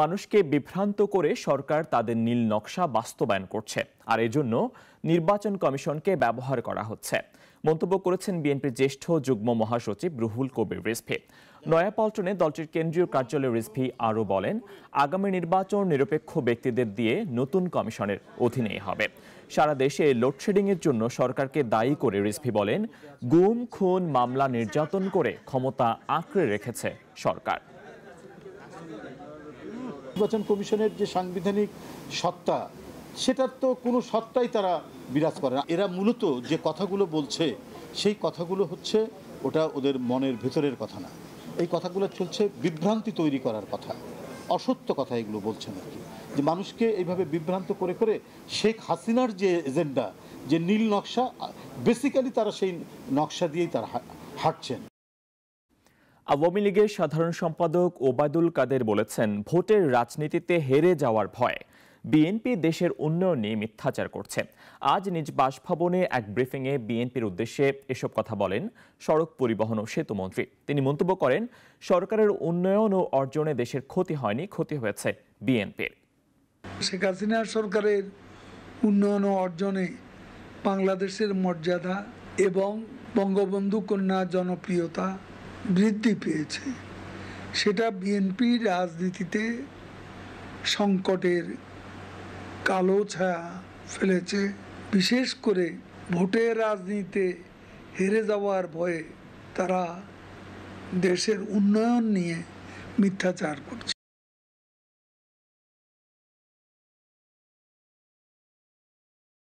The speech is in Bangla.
মানুষকে বিভ্রান্ত করে সরকার তাদের নীল নকশা বাস্তবায়ন করছে আর এজন্য নির্বাচন কমিশনকে ব্যবহার করা হচ্ছে মন্তব্য করেছেন বিএনপির জ্যেষ্ঠ যুগ্ম মহাসচিব রুহুল কবির রিজভি নয়াপল্টনে দলটির কেন্দ্রীয় কার্যালয় রিজভি আরও বলেন আগামী নির্বাচন নিরপেক্ষ ব্যক্তিদের দিয়ে নতুন কমিশনের অধীনেই হবে সারা দেশে লোডশেডিংয়ের জন্য সরকারকে দায়ী করে রিজভি বলেন গুম খুন মামলা নির্যাতন করে ক্ষমতা আঁকড়ে রেখেছে সরকার নির্বাচন কমিশনের যে সাংবিধানিক সত্তা সেটার তো কোনো সত্তাই তারা বিরাজ করে না এরা মূলত যে কথাগুলো বলছে সেই কথাগুলো হচ্ছে ওটা ওদের মনের ভেতরের কথা না এই কথাগুলো চলছে বিভ্রান্তি তৈরি করার কথা অসত্য কথা এগুলো বলছেন আর কি যে মানুষকে এইভাবে বিভ্রান্ত করে করে শেখ হাসিনার যে এজেন্ডা যে নীল নকশা বেসিক্যালি তারা সেই নকশা দিয়েই তারা হাঁটছেন আওয়ামী লীগের সাধারণ সম্পাদক ওবায়দুল কাদের বলেছেন ভোটের রাজনীতিতে হেরে যাওয়ার ভয় বিএনপি দেশের উন্নয়নে মিথ্যাচার করছে আজ নিজ বাসভবনে এক ব্রিফিংয়ে বিএনপির উদ্দেশ্যে এসব কথা বলেন সড়ক পরিবহন ও সেতুমন্ত্রী তিনি মন্তব্য করেন সরকারের উন্নয়ন ও অর্জনে দেশের ক্ষতি হয়নি ক্ষতি হয়েছে বিএনপির শেখ হাসিনা সরকারের উন্নয়ন ও অর্জনে বাংলাদেশের মর্যাদা এবং বঙ্গবন্ধু কন্যা জনপ্রিয়তা বৃদ্ধি পেয়েছে সেটা বিএনপি রাজনীতিতে সংকটের কালো ছায়া ফেলেছে বিশেষ করে ভোটের রাজনীতিতে হেরে যাওয়ার ভয়ে তারা দেশের উন্নয়ন নিয়ে মিথ্যাচার করছে